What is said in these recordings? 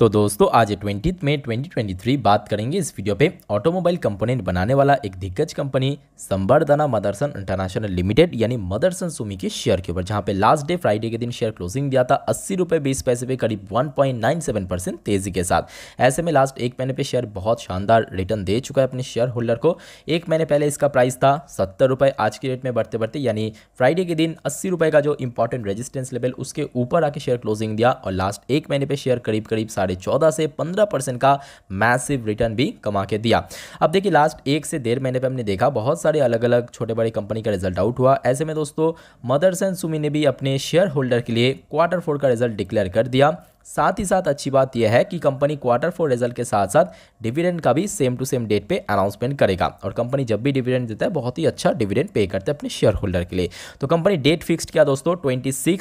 तो दोस्तों आज ट्वेंटी में 2023 बात करेंगे इस वीडियो पे ऑटोमोबाइल कंपोनेंट बनाने वाला एक दिग्गज company Samvardhana Motherson International Limited यानी मदरसन सुमी के शेयर के ऊपर जहां पे लास्ट डे फ्राइडे के दिन शेयर क्लोजिंग दिया था अस्सी रुपये बीस पैसे पे करीब 1.97 परसेंट तेजी के साथ ऐसे में लास्ट एक महीने पे शेयर बहुत शानदार रिटर्न दे चुका है अपने शेयर होल्डर को एक महीने पहले इसका प्राइस था सत्तर रुपये आज की डेट में बढ़ते बढ़ते यानी फ्राइडे के दिन अस्सी रुपये का जो इंपॉर्टेंट रेजिस्टेंस लेवल उसके ऊपर आके शेयर क्लोजिंग दिया और लास्ट एक महीने पर शेयर करीब करीब साढ़े साढ़े चौदह से पंद्रह परसेंट का मैसिव रिटर्न भी कमा के दिया अब देखिए लास्ट एक से डेढ़ महीने पे हमने देखा बहुत सारे अलग अलग छोटे बड़े कंपनी का रिजल्ट आउट हुआ ऐसे में दोस्तों मदरसन सुमी ने भी अपने शेयर होल्डर के लिए क्वार्टर फोर का रिजल्ट डिक्लेयर कर दिया साथ ही साथ अच्छी बात यह है कि कंपनी क्वार्टर फोर रिजल्ट के साथ साथ डिविडेंड का भी सेम टू सेम डेट पे अनाउंसमेंट करेगा और कंपनी जब भी डिविडेंड देता है बहुत ही अच्छा डिविडेंड पे करते हैं अपने शेयर होल्डर के लिए तो कंपनी डेट फिक्स्ड किया दोस्तों ट्वेंटी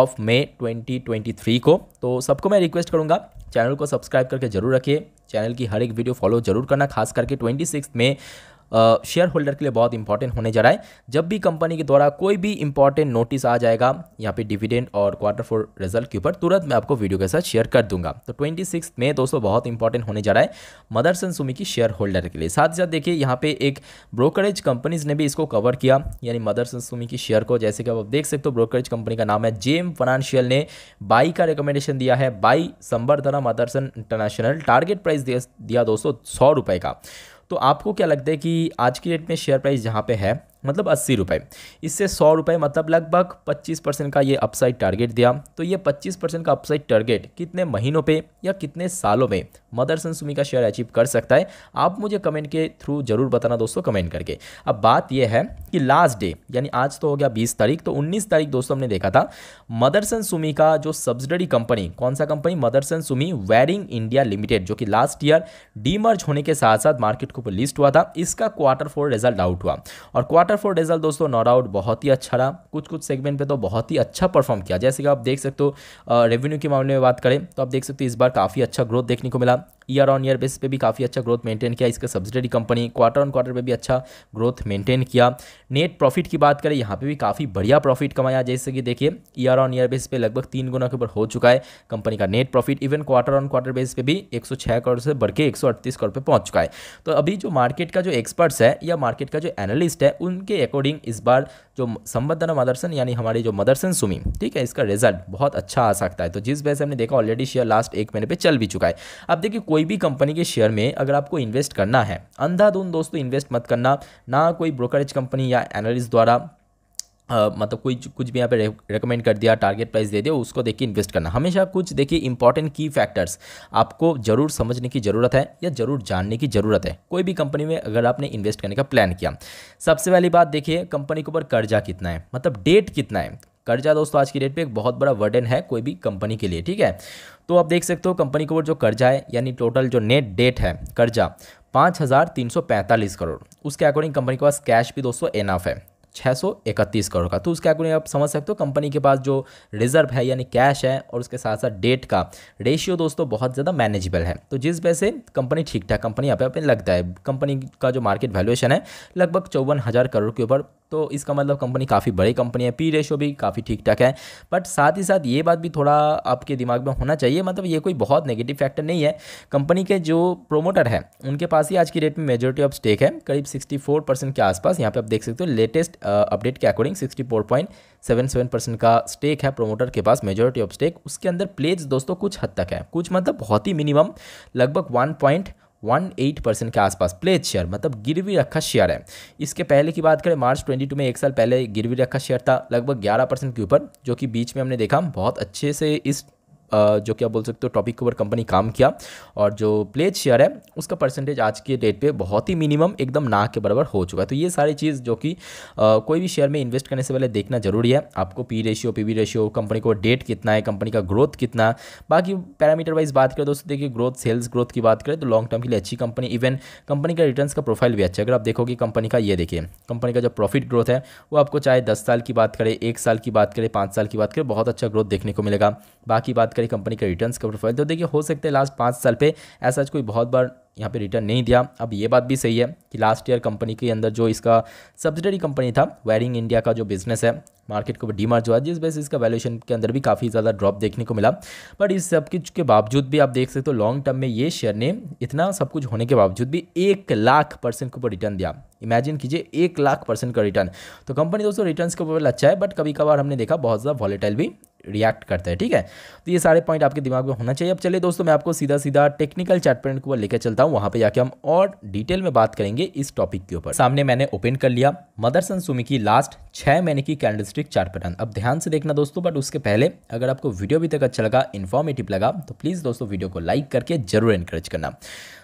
ऑफ मे ट्वेंटी को तो सबको मैं रिक्वेस्ट करूँगा चैनल को सब्सक्राइब करके जरूर रखिए चैनल की हर एक वीडियो फॉलो जरूर करना खास करके ट्वेंटी में शेयर होल्डर के लिए बहुत इंपॉर्टेंट होने जा रहा है जब भी कंपनी के द्वारा कोई भी इंपॉर्टेंट नोटिस आ जाएगा यहाँ पे डिविडेंड और क्वार्टर फोर रिजल्ट के ऊपर तुरंत मैं आपको वीडियो के साथ शेयर कर दूंगा तो ट्वेंटी सिक्स में दोस्तों बहुत इंपॉर्टेंट होने जा रहा है मदरसन सुमी की शेयर होल्डर के लिए साथ ही साथ देखिए यहाँ पे एक ब्रोकरेज कंपनीज ने भी इसको कवर किया यानी मदरसन सुमी की शेयर को जैसे कि आप देख सकते हो ब्रोकरेज कंपनी का नाम है जेम फाइनेंशियल ने बाई का रिकमेंडेशन दिया है buy Samvardhana Motherson International target price दिया दोस्तों सौ रुपये का तो आपको क्या लगता है कि आज की डेट में शेयर प्राइस जहाँ पे है मतलब अस्सी रुपये इससे सौ रुपये मतलब लगभग पच्चीस परसेंट का ये अपसाइड टारगेट दिया तो ये पच्चीस परसेंट का अपसाइड टारगेट कितने महीनों पे या कितने सालों में मदर सन सुमी का शेयर अचीव कर सकता है आप मुझे कमेंट के थ्रू जरूर बताना दोस्तों कमेंट करके अब बात यह है कि लास्ट डे यानी आज तो हो गया बीस तारीख तो उन्नीस तारीख दोस्तों हमने देखा था मदरसन सुमी का जो सब्सिडरी कंपनी कौन सा company Motherson Sumi Wiring India Limited जो कि लास्ट ईयर डीमर्ज होने के साथ साथ मार्केट के ऊपर लिस्ट हुआ था इसका क्वार्टर फोर रिजल्ट आउट हुआ और क्वार्टर फॉर डेजल दोस्तों नो डाउट बहुत ही अच्छा रहा कुछ कुछ सेगमेंट पे तो बहुत ही अच्छा परफॉर्म किया जैसे कि आप देख सकते हो रेवेन्यू के मामले में बात करें तो आप देख सकते हो इस बार काफ़ी अच्छा ग्रोथ देखने को मिला ईयर ऑन ईयर बेस पे भी काफ़ी अच्छा ग्रोथ मेंटेन किया इसका subsidiary company quarter on quarter पे भी अच्छा ग्रोथ मेंटेन किया नेट प्रॉफिट की बात करें यहाँ पे भी काफ़ी बढ़िया प्रॉफिट कमाया जैसे कि देखिए ईयर ऑन ईयर बेस पे लगभग तीन गुना के ऊपर हो चुका है कंपनी का net profit even quarter on quarter base पर भी एक करोड़ से बढ़ के करोड़ पर पहुंच चुका है तो अभी जो मार्केट का जो एक्सपर्ट्स है या मार्केट का जो एनालिस्ट है उनके अकॉर्डिंग इस बार जो संबद्धना मदरसन यानी हमारी जो मदरसन सुमी ठीक है इसका रिजल्ट बहुत अच्छा आ सकता है तो जिस वजह से हमने देखा ऑलरेडी शेयर लास्ट एक महीने पर चल भी चुका है अब देखिए कोई भी कंपनी के शेयर में अगर आपको इन्वेस्ट करना है अंधाधुंध दोस्तों तो इन्वेस्ट मत करना ना कोई ब्रोकरेज कंपनी या एनालिस्ट द्वारा Uh, मतलब कोई कुछ भी यहाँ पे रेकमेंड कर दिया टारगेट प्राइस दे दिया उसको देख के इन्वेस्ट करना हमेशा कुछ देखिए इंपॉर्टेंट की फैक्टर्स आपको ज़रूर समझने की ज़रूरत है या ज़रूर जानने की ज़रूरत है कोई भी कंपनी में अगर आपने इन्वेस्ट करने का प्लान किया सबसे पहली बात देखिए कंपनी के ऊपर कर्जा कितना है मतलब डेट कितना है कर्जा दोस्तों आज की डेट पे एक बहुत बड़ा वर्डन है कोई भी कंपनी के लिए ठीक है तो आप देख सकते हो कंपनी के ऊपर जो कर्जा है यानी टोटल जो नेट डेट है कर्जा पाँच हज़ार तीन सौ पैंतालीस करोड़ उसके अकॉर्डिंग कंपनी के पास कैश भी दोस्तों एनाफ है छः सौ इकतीस करोड़ का तो उसके अकॉर्डिंग आप समझ सकते हो कंपनी के पास जो रिजर्व है यानी कैश है और उसके साथ साथ डेट का रेशियो दोस्तों बहुत ज़्यादा मैनेजेबल है तो जिस वजह से कंपनी ठीक ठाक कंपनी यहाँ पे लगता है कंपनी का जो मार्केट वैल्यूएशन है लगभग चौवन हज़ार करोड़ के ऊपर तो इसका मतलब कंपनी काफ़ी बड़ी कंपनी है पी रेशो भी काफ़ी ठीक ठाक है बट साथ ही साथ ये बात भी थोड़ा आपके दिमाग में होना चाहिए मतलब ये कोई बहुत नेगेटिव फैक्टर नहीं है कंपनी के जो प्रोमोटर है उनके पास ही आज की डेट में मेजोरिटी ऑफ स्टेक है करीब 64 परसेंट के आसपास यहाँ पे आप देख सकते हो लेटेस्ट अपडेट के अकॉर्डिंग सिक्सटी परसेंट का स्टेक है प्रोमोटर के पास मेजोरिटी ऑफ स्टेक उसके अंदर प्लेज दोस्तों कुछ हद तक है कुछ मतलब बहुत ही मिनिमम लगभग one point one eight percent के आसपास प्लेज शेयर मतलब गिरवी रखा शेयर है इसके पहले की बात करें मार्च ट्वेंटी टू में एक साल पहले गिरवी रखा शेयर था लगभग ग्यारह परसेंट के ऊपर जो कि बीच में हमने देखा बहुत अच्छे से इस जो क्या बोल सकते हो टॉपिक के ऊपर कंपनी काम किया और जो प्लेज शेयर है उसका परसेंटेज आज के डेट पे बहुत ही मिनिमम एकदम ना के बराबर हो चुका है तो ये सारी चीज़ जो कि कोई भी शेयर में इन्वेस्ट करने से पहले देखना जरूरी है आपको P ratio P V ratio company को डेट कितना है कंपनी का ग्रोथ कितना बाकी पैरामीटर वाइज बात करें दोस्तों देखिए ग्रोथ सेल्स ग्रोथ की बात करें तो लॉन्ग टर्म के लिए अच्छी कंपनी इवन कंपनी का रिटर्न का प्रोफाइल भी अच्छा है अगर आप देखोगे कंपनी का ये देखिए कंपनी का जो प्रॉफिट ग्रोथ है वो आपको चाहे दस साल की बात करें एक साल की बात करें पाँच साल की बात करें बहुत अच्छा ग्रोथ देखने को मिलेगा बाकी बात करें कंपनी का रिटर्न का प्रोफाइल तो देखिए हो सकता है लास्ट पाँच साल पे ऐसा कोई बहुत बार यहाँ पे रिटर्न नहीं दिया अब ये बात भी सही है कि लास्ट ईयर कंपनी के अंदर जो इसका सब्सिडरी कंपनी था वायरिंग इंडिया का जो बिजनेस है मार्केट को डीमार्च हुआ जिस वजह से इसका वैल्यूशन के अंदर भी काफ़ी ज़्यादा ड्रॉप देखने को मिला बट इस सब कुछ के बावजूद भी आप देख सकते हो लॉन्ग टर्म में ये शेयर ने इतना सब कुछ होने के बावजूद भी एक लाख परसेंट के ऊपर रिटर्न दिया इमेजिन कीजिए एक लाख परसेंट का रिटर्न तो कंपनी दोस्तों रिटर्न के ऊपर अच्छा है बट कभी कभार हमने देखा बहुत ज़्यादा वॉलेटाइल भी रिएक्ट करता है ठीक है तो ये सारे पॉइंट आपके दिमाग में होना चाहिए अब चलिए दोस्तों मैं आपको सीधा सीधा टेक्निकल चैट पॉइंट के ऊपर लेकर चलता हूँ वहाँ पर जाकर हम और डिटेल में बात करेंगे इस टॉपिक के ऊपर सामने मैंने ओपन कर लिया मदरसन सुमी की लास्ट छः महीने की कैंडलस्टिक चार्ट पैटर्न अब ध्यान से देखना दोस्तों बट उसके पहले अगर आपको वीडियो अभी तक अच्छा लगा इन्फॉर्मेटिव लगा तो प्लीज़ दोस्तों वीडियो को लाइक करके जरूर इंकरेज करना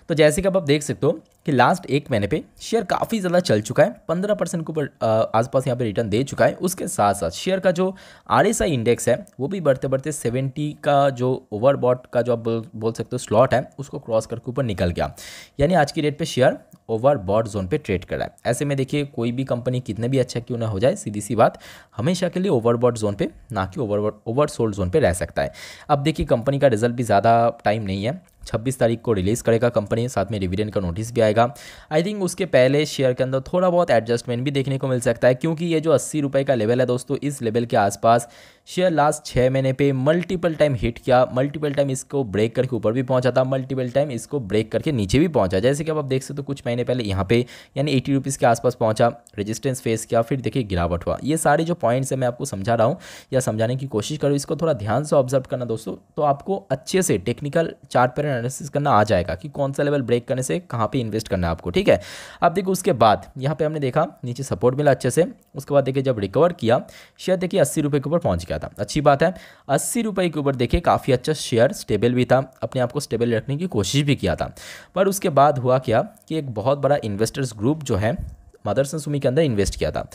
तो जैसे कि आप देख सकते हो कि लास्ट एक महीने पे शेयर काफ़ी ज़्यादा चल चुका है पंद्रह परसेंट के ऊपर आसपास यहाँ पे रिटर्न दे चुका है उसके साथ साथ शेयर का जो आर इंडेक्स है वो भी बढ़ते बढ़ते सेवेंटी का जो ओवरबॉट का जो आप बोल सकते हो स्लॉट है उसको क्रॉस करके ऊपर निकल गया यानी आज की डेट पर शेयर ओवरबॉट जोन पर ट्रेड कर रहा है ऐसे में देखिए कोई भी कंपनी कितने भी अच्छा क्यों ना हो जाए सीधी सी बात हमेशा के लिए ओवरबॉट जोन पर ना कि ओवर ओवर सोल्ड जोन पर रह सकता है अब देखिए कंपनी का रिजल्ट भी ज़्यादा टाइम नहीं है छब्बीस तारीख को रिलीज़ करेगा कंपनी साथ में डिविडेंड का नोटिस भी आएगा आई थिंक उसके पहले शेयर के अंदर थोड़ा बहुत एडजस्टमेंट भी देखने को मिल सकता है क्योंकि ये जो अस्सी रुपये का लेवल है दोस्तों इस लेवल के आसपास शेयर लास्ट छः महीने पे मल्टीपल टाइम हिट किया मल्टीपल टाइम इसको ब्रेक करके ऊपर भी पहुंचा था मल्टीपल टाइम इसको ब्रेक करके नीचे भी पहुंचा जैसे कि अब आप देख सकते हो तो कुछ महीने पहले यहाँ पे यानी एटी रुपीज़ के आसपास पहुंचा रेजिस्टेंस फेस किया फिर देखिए गिरावट हुआ ये सारे जो पॉइंट्स हैं मैं आपको समझा रहा हूँ या समझाने की कोशिश करूँ इसको थोड़ा ध्यान से ऑब्जर्व करना दोस्तों तो आपको अच्छे से टेक्निकल चार्ट पर एनालिसिस करना आ जाएगा कि कौन सा लेवल ब्रेक करने से कहाँ पर इन्वेस्ट करना है आपको ठीक है अब देखो उसके बाद यहाँ पर हमने देखा नीचे सपोर्ट मिला अच्छे से उसके बाद देखिए जब रिकवर किया शेयर देखिए अस्सी रुपये के ऊपर पहुँच गया गया था अच्छी बात है अस्सी रुपये के ऊपर देखिए काफ़ी अच्छा शेयर स्टेबल भी था अपने आप को स्टेबल रखने की कोशिश भी किया था पर उसके बाद हुआ क्या कि एक बहुत बड़ा इन्वेस्टर्स ग्रुप जो है मदरसन सुमी के अंदर इन्वेस्ट किया था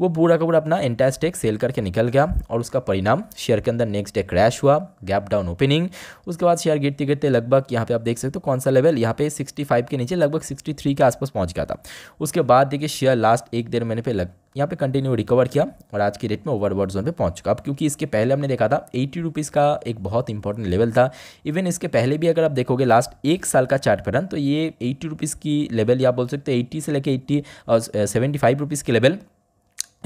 वो पूरा का पूरा अपना एंटा स्टेक सेल करके निकल गया और उसका परिणाम शेयर के अंदर नेक्स्ट डे क्रैश हुआ गैप डाउन ओपनिंग उसके बाद शेयर गिरते गिरते लगभग यहाँ पे आप देख सकते हो कौन सा लेवल यहाँ पे 65 के नीचे लगभग 63 के आसपास पहुँच गया था उसके बाद देखिए शेयर लास्ट एक डेढ़ महीने पे लग यहाँ पे कंटिन्यू रिकवर किया और आज की रेट में वर्ड जोन पे पहुंच चुका अब क्योंकि इसके पहले हमने देखा था एट्टी रुपीज़ का एक बहुत इंपॉर्टेंट लेवल था इवन इसके पहले भी अगर आप देखोगे लास्ट एक साल का चार्ट पैटर्न तो ये एट्टी रुपीज़ की लेवल या बोल सकते हैं एट्टी से लेकर एट्टी सेवेंटी फाइव रुपीज़ की लेवल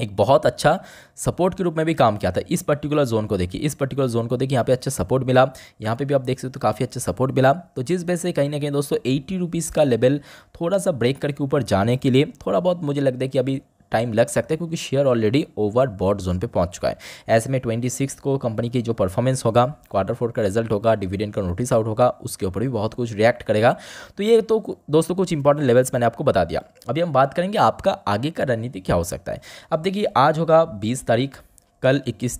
एक बहुत अच्छा सपोर्ट के रूप में भी काम किया था इस पर्टिकुलर जोन को देखिए इस पर्टिकुलर जोन को देखिए यहाँ पे अच्छा सपोर्ट मिला यहाँ पे भी आप देख सकते हो तो काफ़ी अच्छा सपोर्ट मिला तो जिस वजह से कहीं ना कहीं दोस्तों एट्टी रुपीज़ का लेवल थोड़ा सा ब्रेक करके ऊपर जाने के लिए थोड़ा बहुत मुझे लगता है कि अभी टाइम लग सकता है क्योंकि share already overbought zone पे पहुंच चुका है ऐसे में ट्वेंटी सिक्स को कंपनी की जो परफॉर्मेंस होगा क्वार्टर फोर का रिजल्ट होगा डिविडेंड का नोटिस आउट होगा उसके ऊपर भी बहुत कुछ रिएक्ट करेगा तो ये तो दोस्तों कुछ इंपॉर्टेंट लेवल्स मैंने आपको बता दिया अभी हम बात करेंगे आपका आगे का रणनीति क्या हो सकता है अब देखिए आज होगा बीस तारीख कल इक्कीस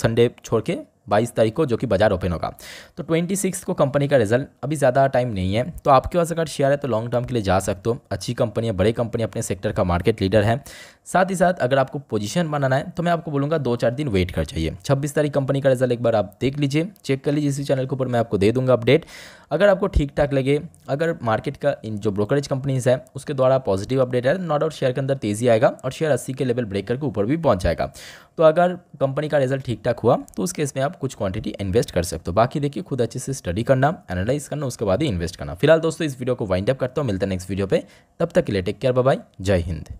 संडे छोड़ के बाईस तारीख को जो कि बाजार ओपन होगा तो ट्वेंटी सिक्स को कंपनी का रिजल्ट अभी ज़्यादा टाइम नहीं है तो आपके पास अगर शेयर है तो लॉन्ग टर्म के लिए जा सकते हो अच्छी कंपनी है बड़ी कंपनी अपने सेक्टर का मार्केट लीडर है साथ ही साथ अगर आपको पोजीशन बनाना है तो मैं आपको बोलूँगा दो चार दिन वेट कर चाहिए छब्बीस तारीख कंपनी का रिजल्ट एक बार आप देख लीजिए चेक कर लीजिए इसी चैनल के ऊपर मैं आपको दे दूंगा अपडेट अगर आपको ठीक ठाक लगे अगर मार्केट का इन जो ब्रोकरेज कंपनीज है उसके द्वारा पॉजिटिव अपडेट है नो डाउट शेयर के अंदर तेज़ी आएगा और शेयर अस्सी के लेवल ब्रेक करके ऊपर भी पहुँच जाएगा तो अगर कंपनी का रिजल्ट ठीक ठाक हुआ तो उस केस में आप कुछ क्वांटिटी इन्वेस्ट कर सकते हो बाकी देखिए खुद अच्छे से स्टडी करना एनालाइज करना उसके बाद ही इन्वेस्ट करना फिलहाल दोस्तों इस वीडियो को वाइंड अप करता हूँ मिलता है नेक्स्ट वीडियो पर तब तक के लिए टेक केयर बाय जय हिंद